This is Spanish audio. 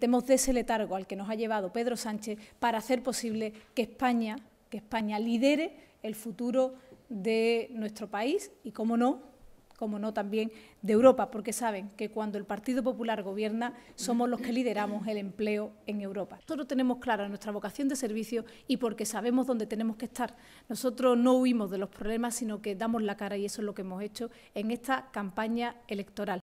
demos de ese letargo al que nos ha llevado Pedro Sánchez para hacer posible que España, que España lidere el futuro de nuestro país y, cómo no, como no también de Europa, porque saben que cuando el Partido Popular gobierna somos los que lideramos el empleo en Europa. Nosotros tenemos clara nuestra vocación de servicio y porque sabemos dónde tenemos que estar. Nosotros no huimos de los problemas, sino que damos la cara y eso es lo que hemos hecho en esta campaña electoral.